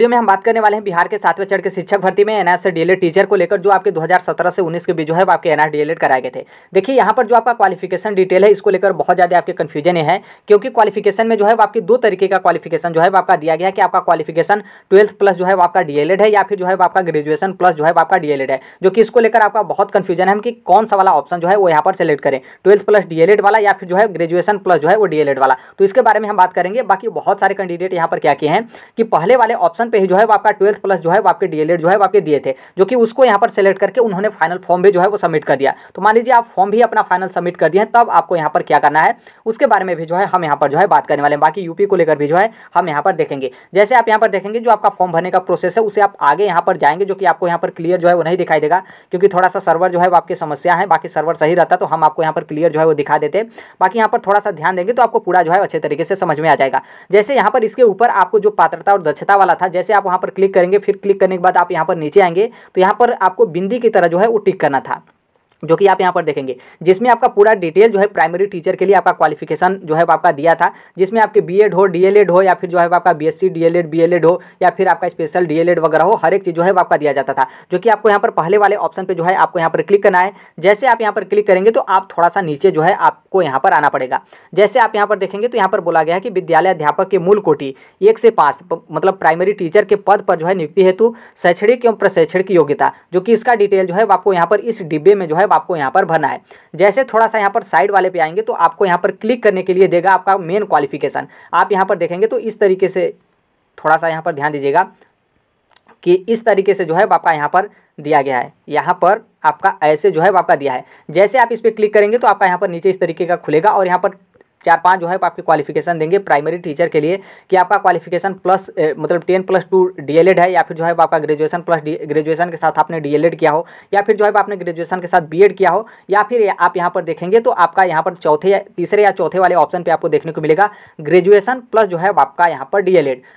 video में हम बात करने वाले हैं बिहार के सातवें चढ़ के शिक्षक भर्ती में एनआर से डीएलएड टीचर को लेकर जो आपके 2017 से 19 के बीच जो है आपके एनआर डीएलएड e कराए गए थे देखिए यहाँ पर जो आपका क्वालिफिकेशन डिटेल है इसको लेकर बहुत ज़्यादा आपके कन्फ्यूजन है क्योंकि क्वालिफिकेशन में जो है आपकी दो तरीके का क्वालिफिकेशन जो है आपका दिया गया कि आपका क्वालिफिकेशन ट्वेल्थ प्लस जो है आपका डीएलएड e है या फिर जो है आपका ग्रेजुएशन प्लस जो है आपका डीएलएड e है जो कि इसको लेकर आपका बहुत कन्फ्यूजन है कि कौन सा वाला ऑप्शन जो है वो यहाँ पर सेलेक्ट करें ट्वेल्थ प्लस डीएलएड वाला या फिर जो है ग्रेजुएशन प्लस जो है वो डीएलएड वाला तो इसके बारे में हम बात करेंगे बाकी बहुत सारे कैंडिडेट यहाँ पर क्या किए हैं कि पहले वाले ऑप्शन ऑप्शन पे ही जो है आपका ट्वेल्थ प्लस जो है आपके डीएलएड जो है आपके दिए थे जो कि उसको यहाँ पर सेलेक्ट करके उन्होंने फाइनल फॉर्म भी जो है वो सबमिट कर दिया तो मान लीजिए आप फॉर्म भी अपना फाइनल सबमिट कर दिए तब आपको यहाँ पर क्या करना है उसके बारे में भी जो है हम यहाँ पर जो है बात करने वाले हैं बाकी यूपी को लेकर भी जो है हम यहाँ पर देखेंगे जैसे आप यहाँ पर देखेंगे जो आपका फॉर्म भरने का प्रोसेस है उसे आप आगे यहाँ पर जाएंगे जो कि आपको यहाँ पर क्लियर जो है वो नहीं दिखाई देगा क्योंकि थोड़ा सा सर्वर जो है वो आपकी समस्या है बाकी सर्वर सही रहता तो हम आपको यहाँ पर क्लियर जो है वो दिखा देते बाकी यहाँ पर थोड़ा सा ध्यान देंगे तो आपको पूरा जो है अच्छे तरीके से समझ में आ जाएगा जैसे यहाँ पर इसके ऊपर आपको जो पात्रता और दक्षता वाला था जैसे आप वहाँ पर क्लिक करेंगे फिर क्लिक करने के बाद आप यहाँ पर नीचे आएंगे तो यहाँ पर आपको बिंदी की तरह जो है वो टिक करना था जो कि आप यहाँ पर देखेंगे जिसमें आपका पूरा डिटेल जो है प्राइमरी टीचर के लिए आपका क्वालिफिकेशन जो है आपका दिया था जिसमें आपके बीएड हो डीएलएड हो या फिर जो है आपका बीएससी डीएलएड बीएलएड हो या फिर आपका स्पेशल डीएलएड वगैरह हो हर एक चीज़ जो है आपका दिया जाता था जो कि आपको यहाँ पर पहले वाले ऑप्शन पर जो है आपको यहाँ पर क्लिक करना है जैसे आप यहाँ पर क्लिक करेंगे तो आप थोड़ा सा नीचे जो है आपको यहाँ पर आना पड़ेगा जैसे आप यहाँ पर देखेंगे तो यहाँ पर बोला गया है कि विद्यालय अध्यापक के मूल कोटि एक से पाँच मतलब प्राइमरी टीचर के पद पर जो है नियुक्ति हेतु शैक्षणिक एवं प्रशैक्षणिक योग्यता जो कि इसका डिटेल जो है आपको यहाँ पर इस डिब्बे में जो है आपको यहाँ पर भरना है जैसे थोड़ा सा यहाँ पर साइड वाले पे आएंगे तो आपको यहाँ पर क्लिक करने के लिए देगा आपका मेन क्वालिफिकेशन आप यहाँ पर देखेंगे तो इस तरीके से थोड़ा सा यहाँ पर ध्यान दीजिएगा कि इस तरीके से जो है आपका यहाँ पर दिया गया है यहाँ पर आपका ऐसे जो है आपका दिया है जैसे आप इस पर क्लिक करेंगे तो आपका यहाँ पर नीचे इस तरीके का खुलेगा और यहाँ पर चार पाँच जो है आपकी क्वालिफिकेशन देंगे प्राइमरी टीचर के लिए कि आपका क्वालिफिकेशन प्लस मतलब टेन प्लस टू डीएलएड है या फिर जो है आपका ग्रेजुएशन प्लस ग्रेजुएशन के साथ आपने डीएलएड किया हो या फिर जो है आपने ग्रेजुएशन के साथ बीएड किया हो या फिर आप यहाँ पर देखेंगे तो आपका यहाँ पर चौथे या तीसरे या चौथे वाले ऑप्शन पर आपको देखने को मिलेगा ग्रेजुएशन प्लस जो है आपका यहाँ पर डी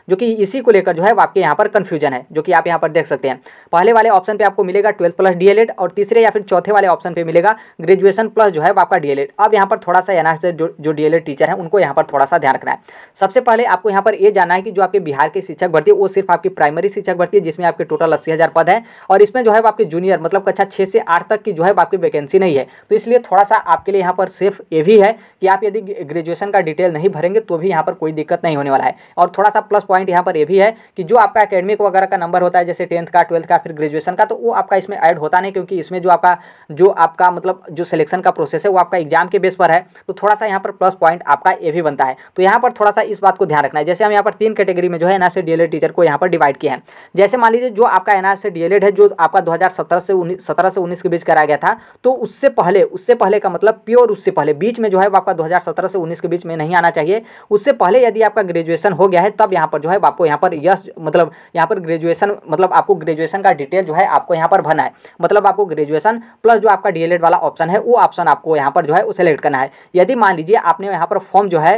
जो कि इसी को लेकर जो है आपके यहाँ पर कन्फ्यूजन है जो कि आप यहाँ पर देख सकते हैं पहले वाले ऑप्शन पर आपको मिलेगा ट्वेल्थ प्लस डी और तीसरे या फिर चौथे वाले ऑप्शन पर मिलेगा ग्रेजुएशन प्लस जो है आपका डी अब यहाँ पर थोड़ा सा यहाँ से जो डी वाले टीचर हैं उनको यहाँ पर थोड़ा सा ध्यान रखना है सबसे पहले आपको यहाँ पर ये जाना है कि जो आपके बिहार की शिक्षक भर्ती है वो सिर्फ आपकी प्राइमरी शिक्षक भर्ती है जिसमें आपके टोटल अस्सी हज़ार पद है और इसमें जो है आपके जूनियर मतलब कक्षा छः से आठ तक की जो है आपकी वैकेंसी नहीं है तो इसलिए थोड़ा सा आपके लिए यहाँ पर सिर्फ ये भी है कि आप यदि ग्रेजुएशन का डिटेल नहीं भरेंगे तो भी यहाँ पर कोई दिक्कत नहीं होने वाला है और थोड़ा सा प्लस पॉइंट यहाँ पर ये भी है कि जो आपका अकेडमिक वगैरह का नंबर होता है जैसे टेंथ का ट्वेल्थ का फिर ग्रेजुएशन का तो वो आपका इसमें ऐड होता नहीं क्योंकि इसमें जो आपका जो आपका मतलब जो सिलेक्शन का प्रोसेस है वो आपका एग्जाम के बेस पर है तो थोड़ा सा यहाँ पर प्लस पॉइंट आपका ए भी बनता है तो यहाँ पर थोड़ा सा इस बात को ध्यान रखना है जैसे हम यहाँ पर तीन कैटेगरी में जो है एन से टीचर को यहाँ पर डिवाइड किया है जैसे मान लीजिए जो आपका एन से e है जो आपका दो से उन्नीस सत्रह से उन्नीस के बीच कराया गया था तो उससे पहले उससे पहले का मतलब प्योर उससे पहले बीच में जो है आपका दो से उन्नीस के बीच में नहीं आना चाहिए उससे पहले यदि आपका ग्रेजुएशन हो गया है तब यहाँ पर जो है आपको यहाँ पर यस मतलब यहाँ पर ग्रेजुएशन मतलब आपको ग्रेजुएशन का डिटेल जो है आपको यहाँ पर भरना है मतलब आपको ग्रेजुएशन प्लस जो आपका डीएलएड e वाला ऑप्शन है वो ऑप्शन आपको यहाँ पर जो है वो सेलेक्ट करना है यदि मान लीजिए आपने ने यहाँ पर फॉर्म जो है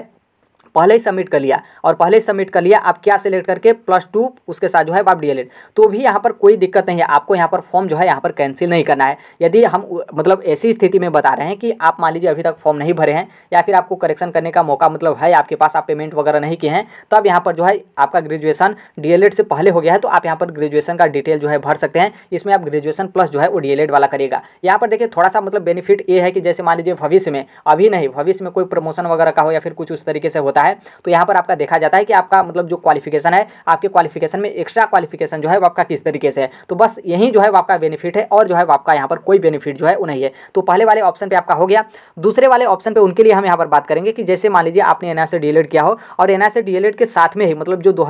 पहले ही सबमिट कर लिया और पहले ही सबमिट कर लिया आप क्या सिलेक्ट करके प्लस टू उसके साथ जो है आप डी तो भी यहाँ पर कोई दिक्कत नहीं है आपको यहाँ पर फॉर्म जो है यहाँ पर कैंसिल नहीं करना है यदि हम मतलब ऐसी स्थिति में बता रहे हैं कि आप मान लीजिए अभी तक फॉर्म नहीं भरे हैं या फिर आपको करेक्शन करने का मौका मतलब है आपके पास आप पेमेंट वगैरह नहीं किए हैं तब तो यहाँ पर जो है आपका ग्रेजुएशन डी से पहले हो गया है तो आप यहाँ पर ग्रेजुएशन का डिटेल जो है भर सकते हैं इसमें आप ग्रेजुएशन प्लस जो है वो डी वाला करिएगा यहाँ पर देखिए थोड़ा सा मतलब बेनिफिट ये है कि जैसे मान लीजिए भविष्य में अभी नहीं भविष्य में कोई प्रमोशन वगैरह का हो या फिर कुछ उस तरीके से होता है है तो यहाँ पर आपका देखा जाता है कि आपका मतलब जो क्वालिफिकेशन है आपके क्वालिफिकेशन में एक्स्ट्रा क्वालिफिकेशन जो है वो आपका किस तरीके से है तो बस यही जो है वो आपका बेनिफिट है और जो है वो आपका यहाँ पर कोई बेनिफिट जो है वो नहीं है तो पहले वाले ऑप्शन पर आपका हो गया दूसरे वाले ऑप्शन पर उनके लिए हम यहाँ पर बात करेंगे कि जैसे मान लीजिए आपने एन आई किया हो और एन आई के साथ में ही मतलब जो दो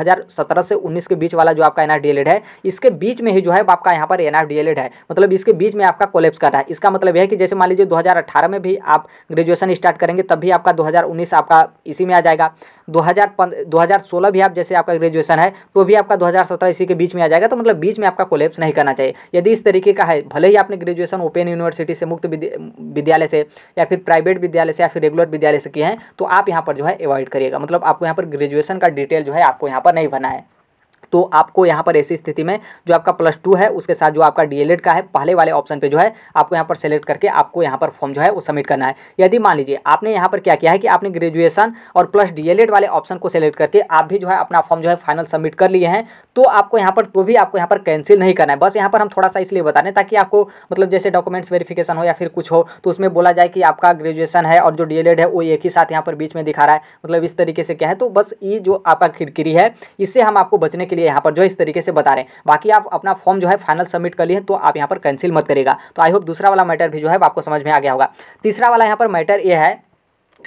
से उन्नीस के बीच वाला जो आपका एन आई है इसके बीच में ही जो है आपका यहाँ पर एन आई है मतलब इसके बीच में आपका कोलेप्स कर रहा है इसका मतलब यह है कि जैसे मान लीजिए 2018 में भी आप ग्रेजुएशन स्टार्ट करेंगे तब भी आपका 2019 आपका इसी में आ जाएगा जाएगा 2000 2016 भी आप जैसे आपका ग्रेजुएशन है तो भी आपका 2017 इसी के बीच में आ जाएगा तो मतलब बीच में आपका कोलेप्स नहीं करना चाहिए यदि इस तरीके का है भले ही आपने ग्रेजुएशन ओपन यूनिवर्सिटी से मुक्त विद्यालय से या फिर प्राइवेट विद्यालय से या फिर रेगुलर विद्यालय से किए हैं तो आप यहाँ पर जो है अवॉइड करिएगा मतलब आपको यहाँ पर ग्रेजुएशन का डिटेल जो है आपको यहाँ पर नहीं भरना है तो आपको यहाँ पर ऐसी स्थिति में जो आपका प्लस टू है उसके साथ जो आपका डीएलएड का है पहले वाले ऑप्शन पे जो है आपको यहाँ पर सेलेक्ट करके आपको यहाँ पर फॉर्म जो है वो सबमिट करना है यदि मान लीजिए आपने यहाँ पर क्या किया है कि आपने ग्रेजुएशन और प्लस डीएलएड वाले ऑप्शन को सेलेक्ट करके आप भी जो है अपना फॉर्म जो है फाइनल सबमिट कर लिए हैं तो आपको यहाँ पर तो भी आपको यहाँ पर कैंसिल नहीं करना है बस यहाँ पर हम थोड़ा सा इसलिए बता रहे ताकि आपको मतलब जैसे डॉक्यूमेंट्स वेरिफिकेशन हो या फिर कुछ हो तो उसमें बोला जाए कि आपका ग्रेजुएशन है और जो डीएलएड है वो एक ही साथ यहाँ पर बीच में दिखा रहा है मतलब इस तरीके से क्या है तो बस ये जो आपका खिड़की है इससे हम आपको बचने के लिए लिए यहाँ पर जो इस तरीके से बता रहे हैं बाकी आप अपना फॉर्म जो है फाइनल सबमिट कर लिए तो आप यहाँ पर कैंसिल मत करेगा तो आई होप दूसरा वाला मैटर भी जो है आपको समझ में आ गया होगा तीसरा वाला यहाँ पर मैटर ये है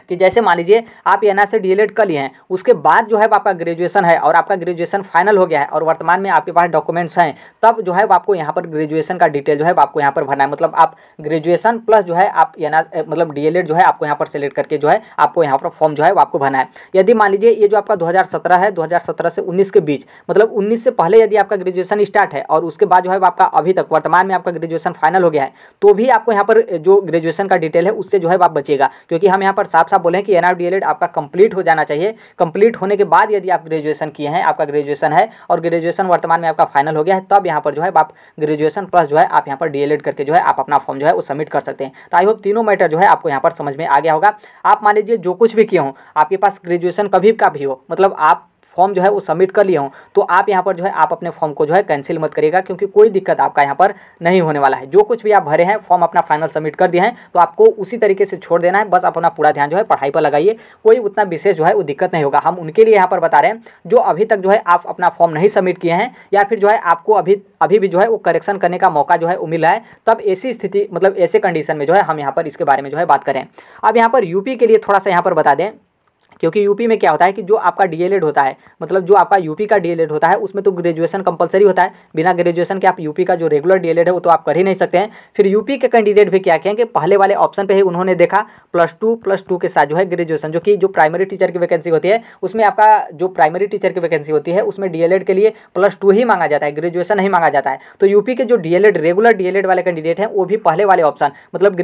कि जैसे मान लीजिए आप एन से एड कर लिए हैं उसके बाद जो है आपका ग्रेजुएशन है और आपका ग्रेजुएशन फाइनल हो गया है और वर्तमान में आपके पास डॉक्यूमेंट्स हैं तब जो है आपको यहाँ पर ग्रेजुएशन का डिटेल जो है आपको यहाँ पर भरना है मतलब आप ग्रेजुएशन प्लस जो है आप एन मतलब डी जो है आपको यहाँ पर सेलेक्ट करके जो है आपको यहाँ पर फॉर्म जो है आपको भरना है यदि मान लीजिए ये जो आपका दो है दो से उन्नीस के बीच मतलब उन्नीस से पहले यदि आपका ग्रेजुएशन स्टार्ट है और उसके बाद जो है आपका अभी तक वर्तमान में आपका ग्रेजुएशन फाइनल हो गया है तो भी आपको यहाँ पर जो ग्रेजुएशन का डिटेल है उससे जो है आप बचेगा क्योंकि हम यहाँ पर साफ साफ बोले कि एन आर e आपका कंप्लीट हो जाना चाहिए कंप्लीट होने के बाद यदि आप ग्रेजुएशन किए हैं आपका ग्रेजुएशन है और ग्रेजुएशन वर्तमान में आपका फाइनल हो गया है तब यहाँ पर जो है आप ग्रेजुएशन प्लस जो है आप यहाँ पर डी e करके जो है आप अपना फॉर्म जो है वो सबमिट कर सकते हैं तो आई होप तीनों मैटर जो है आपको यहाँ पर समझ में आ गया होगा आप मान लीजिए जो कुछ भी किए हों आपके पास ग्रेजुएशन कभी का भी हो मतलब आप फॉर्म जो है वो सबमिट कर लिया हूँ तो आप यहाँ पर जो है आप अपने फॉर्म को जो है कैंसिल मत करिएगा क्योंकि कोई दिक्कत आपका यहाँ पर नहीं होने वाला है जो कुछ भी आप भरे हैं फॉर्म अपना फाइनल सबमिट कर दिए हैं तो आपको उसी तरीके से छोड़ देना है बस अपना पूरा ध्यान जो है पढ़ाई पर लगाइए कोई उतना विशेष जो है वो दिक्कत नहीं होगा हम उनके लिए यहाँ पर बता रहे हैं जो अभी तक जो है आप अपना फॉर्म नहीं सबमिट किए हैं या फिर जो है आपको अभी अभी भी जो है वो करेक्शन करने का मौका जो है वो मिला है तब ऐसी स्थिति मतलब ऐसे कंडीशन में जो है हम यहाँ पर इसके बारे में जो है बात करें अब यहाँ पर यूपी के लिए थोड़ा सा यहाँ पर बता दें क्योंकि यूपी में क्या होता है कि जो आपका डीएलएड e होता है मतलब जो आपका यूपी का डीएलएड e होता है उसमें तो ग्रेजुएशन कंपलसरी होता है बिना ग्रेजुएशन के आप यूपी का जो रेगुलर डीएलएड e है वो तो आप कर ही नहीं सकते हैं फिर यूपी के कैंडिडेट भी क्या कहें कि पहले वाले ऑप्शन पर ही उन्होंने देखा प्लस टू प्लस टू के साथ जो है ग्रेजुएशन जो कि जो प्राइमरी टीचर की वैकेंसी होती है उसमें आपका जो प्राइमरी टीचर की वैकेंसी होती है उसमें डीएलएड के लिए प्लस टू ही मांगा जाता है ग्रेजुएशन नहीं मांगा जाता है तो यूपी के जो डीएलएड रेगुलर डीएलएड वाले कैंडिडेट हैं वो भी पहले वाले ऑप्शन मतलब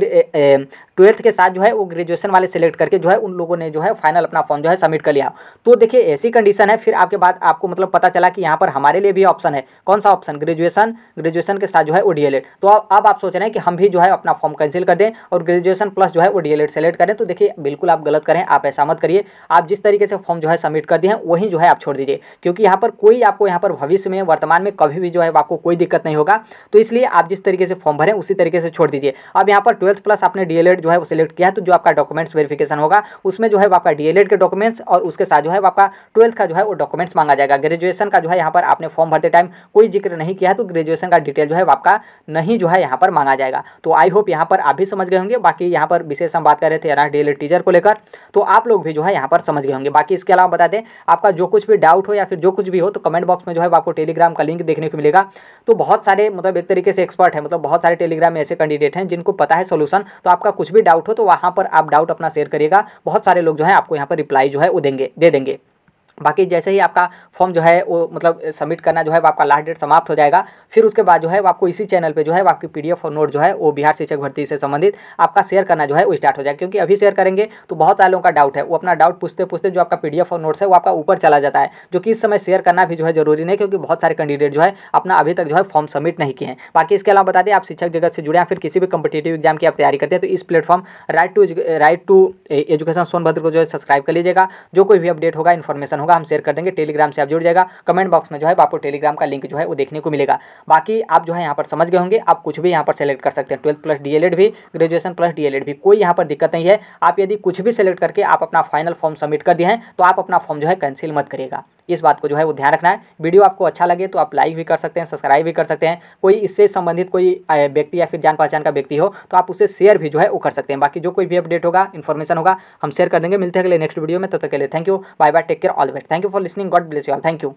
ट्वेल्थ के साथ जो है वो ग्रेजुएशन वाले सेलेक्ट करके जो है उन लोगों ने जो है फाइनल अपना फॉर्म जो है सबमिट कर लिया तो देखिए ऐसी कंडीशन है फिर आपके बाद आपको मतलब पता चला कि यहाँ पर हमारे लिए भी ऑप्शन है कौन सा ऑप्शन ग्रेजुएशन ग्रेजुएशन के साथ जो है ओ e तो अब आप सोच रहे हैं कि हम भी जो है अपना फॉर्म कैंसिल कर दें और ग्रेजुएशन प्लस जो है ओ सेलेक्ट e करें तो देखिए बिल्कुल आप गलत करें आप ऐसा मत करिए आप जिस तरीके से फॉर्म जो है सबमिट कर दिए हैं वहीं जो है आप छोड़ दीजिए क्योंकि यहाँ पर कोई आपको यहाँ पर भविष्य में वर्तमान में कभी भी जो है आपको कोई दिक्कत नहीं होगा तो इसलिए आप जिस तरीके से फॉर्म भरें उसी तरीके से छोड़ दीजिए अब यहाँ पर ट्वेल्थ प्लस आपने डीएलएड e जो है वो सिलेक्ट किया है तो जो आपका डॉक्यूमेंट्स वेरिफिकेशन होगा उसमें जो है आपका डीएलएड के डॉक्यूमेंट्स और उसके साथ जो है आपका ट्वेल्थ का जो है वो डॉक्यूमेंट्स मांगा जाएगा ग्रेजुएशन का जो है यहाँ पर आपने फॉर्म भरते टाइम कोई जिक्र नहीं किया है तो ग्रेजुएशन का डिटेल जो है आपका नहीं जो है यहाँ पर मांगा जाएगा तो आई होप यहाँ पर आप भी समझ गए होंगे बाकी यहाँ पर विशेष हम बात कर रहे थे एन डेली टीचर को लेकर तो आप लोग भी जो है यहाँ पर समझ गए होंगे बाकी इसके अलावा बता दें आपका जो कुछ भी डाउट हो या फिर जो कुछ भी हो तो कमेंट बॉक्स में जो है आपको टेलीग्राम का लिंक देखने को मिलेगा तो बहुत सारे मतलब एक तरीके से एक्सपर्ट है मतलब बहुत सारे टेलीग्राम में ऐसे कैंडिडेट हैं जिनको पता है सोल्यूशन तो आपका कुछ भी डाउट हो तो वहाँ पर आप डाउट अपना शेयर करिएगा बहुत सारे लोग जो है आपको यहाँ पर रिप्लाई जो है वो देंगे दे देंगे बाकी जैसे ही आपका फॉर्म जो है वो मतलब सबमिट करना जो है आपका लास्ट डेट समाप्त हो जाएगा फिर उसके बाद जो है आपको इसी चैनल पे जो है आपकी पीडीएफ और नोट जो है वो बिहार शिक्षक भर्ती से संबंधित आपका शेयर करना जो है वो स्टार्ट हो जाएगा क्योंकि अभी शेयर करेंगे तो बहुत सारे लोगों का डाउट है वो अपना डाउट पूछते पूछते जो आपका एफ और नोट्स है वो आपका ऊपर चला जाता है जो कि इस समय शेयर करना भी जो है जरूरी नहीं क्योंकि बहुत सारे कैंडिडेट जो है अपना अभी तक जो है फॉर्म सबमिट नहीं किए हैं बाकी इसके अलावा बता दें आप शिक्षक जगत से जुड़े हैं फिर किसी भी कम्पिटेटिव एग्जाम की आप तैयारी करते हैं तो इस platform right to right to education Sonbhadra को जो है सब्सक्राइब कर लीजिएगा जो कोई भी अपडेट होगा इन्फॉर्मेशन होगा हम शेयर कर देंगे टेलीग्राम से आप जुड़ जाएगा कमेंट बॉक्स में जो है आपको टेलीग्राम का लिंक जो है वो देखने को मिलेगा बाकी आप जो है यहाँ पर समझ गए होंगे आप कुछ भी यहाँ पर सेलेक्ट कर सकते हैं ट्वेल्थ प्लस डीएलएड भी ग्रेजुएशन प्लस डीएलएड भी कोई यहाँ पर दिक्कत नहीं है आप यदि कुछ भी सेलेक्ट करके आप अपना फाइनल फॉर्म सबमिट कर दिए हैं तो आप अपना फॉर्म जो है कैंसिल मत करिएगा इस बात को जो है वो ध्यान रखना है वीडियो आपको अच्छा लगे तो आप लाइक भी कर सकते हैं सब्सक्राइब भी कर सकते हैं कोई इससे संबंधित कोई व्यक्ति या फिर जान पहचान का व्यक्ति हो तो आप उसे शेयर भी जो है वो कर सकते हैं बाकी जो कोई भी अपडेट होगा इन्फॉर्मेशन होगा हम शेयर कर देंगे मिलते हैं अगले नेक्स्ट वीडियो में तब तक के लिए thank you bye bye take care all best thank you for listening God bless you all thank you